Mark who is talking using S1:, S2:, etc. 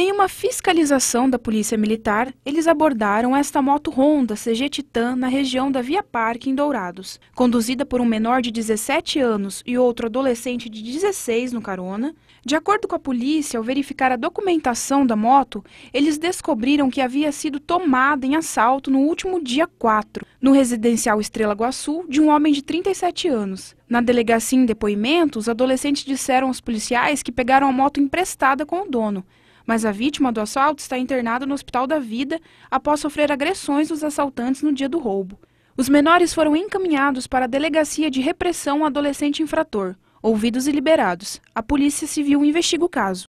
S1: Em uma fiscalização da Polícia Militar, eles abordaram esta moto Honda CG Titan na região da Via Parque, em Dourados. Conduzida por um menor de 17 anos e outro adolescente de 16 no carona, de acordo com a polícia, ao verificar a documentação da moto, eles descobriram que havia sido tomada em assalto no último dia 4, no residencial Estrela Guaçu, de um homem de 37 anos. Na delegacia em depoimentos, os adolescentes disseram aos policiais que pegaram a moto emprestada com o dono mas a vítima do assalto está internada no Hospital da Vida após sofrer agressões dos assaltantes no dia do roubo. Os menores foram encaminhados para a Delegacia de Repressão ao Adolescente Infrator, ouvidos e liberados. A Polícia Civil investiga o caso.